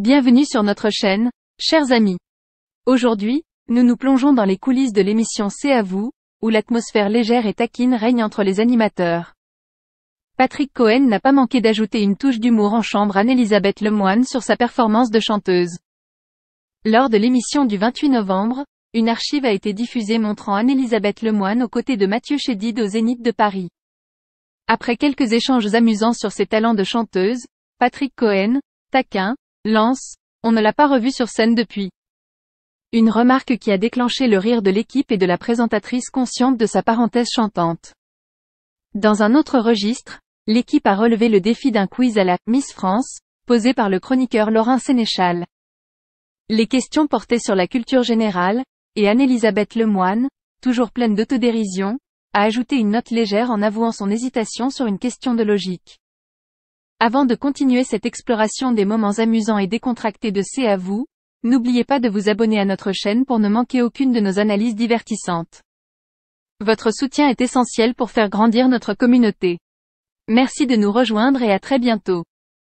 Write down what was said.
Bienvenue sur notre chaîne, chers amis. Aujourd'hui, nous nous plongeons dans les coulisses de l'émission C'est à vous, où l'atmosphère légère et taquine règne entre les animateurs. Patrick Cohen n'a pas manqué d'ajouter une touche d'humour en chambre à Elisabeth Lemoine sur sa performance de chanteuse. Lors de l'émission du 28 novembre, une archive a été diffusée montrant Anne-Elisabeth Lemoine aux côtés de Mathieu Chédid au Zénith de Paris. Après quelques échanges amusants sur ses talents de chanteuse, Patrick Cohen, taquin, Lance, on ne l'a pas revu sur scène depuis. Une remarque qui a déclenché le rire de l'équipe et de la présentatrice consciente de sa parenthèse chantante. Dans un autre registre, l'équipe a relevé le défi d'un quiz à la Miss France, posé par le chroniqueur Laurent Sénéchal. Les questions portaient sur la culture générale, et Anne-Elisabeth Lemoine, toujours pleine d'autodérision, a ajouté une note légère en avouant son hésitation sur une question de logique. Avant de continuer cette exploration des moments amusants et décontractés de C à vous, n'oubliez pas de vous abonner à notre chaîne pour ne manquer aucune de nos analyses divertissantes. Votre soutien est essentiel pour faire grandir notre communauté. Merci de nous rejoindre et à très bientôt.